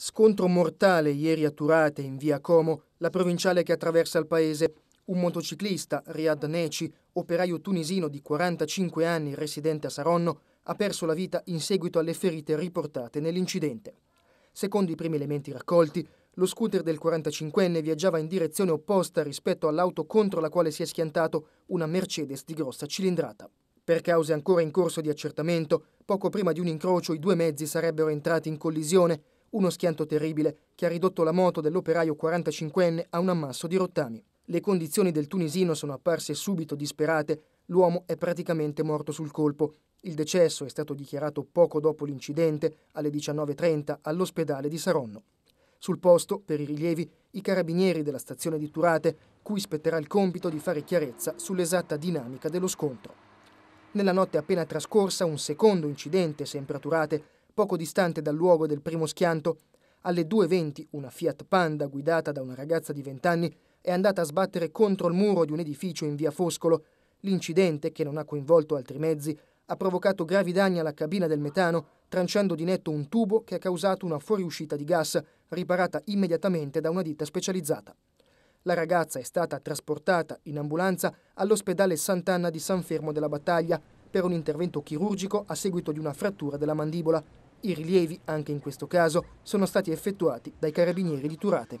Scontro mortale ieri a Turate, in via Como, la provinciale che attraversa il paese. Un motociclista, Riad Neci, operaio tunisino di 45 anni residente a Saronno, ha perso la vita in seguito alle ferite riportate nell'incidente. Secondo i primi elementi raccolti, lo scooter del 45enne viaggiava in direzione opposta rispetto all'auto contro la quale si è schiantato una Mercedes di grossa cilindrata. Per cause ancora in corso di accertamento, poco prima di un incrocio i due mezzi sarebbero entrati in collisione uno schianto terribile che ha ridotto la moto dell'operaio 45enne a un ammasso di rottami. Le condizioni del tunisino sono apparse subito disperate, l'uomo è praticamente morto sul colpo. Il decesso è stato dichiarato poco dopo l'incidente, alle 19.30, all'ospedale di Saronno. Sul posto, per i rilievi, i carabinieri della stazione di Turate, cui spetterà il compito di fare chiarezza sull'esatta dinamica dello scontro. Nella notte appena trascorsa un secondo incidente, sempre a Turate, poco distante dal luogo del primo schianto, alle 2.20 una Fiat Panda guidata da una ragazza di 20 anni è andata a sbattere contro il muro di un edificio in via Foscolo. L'incidente, che non ha coinvolto altri mezzi, ha provocato gravi danni alla cabina del metano, tranciando di netto un tubo che ha causato una fuoriuscita di gas, riparata immediatamente da una ditta specializzata. La ragazza è stata trasportata in ambulanza all'ospedale Sant'Anna di San Fermo della Battaglia per un intervento chirurgico a seguito di una frattura della mandibola. I rilievi, anche in questo caso, sono stati effettuati dai carabinieri di Turate.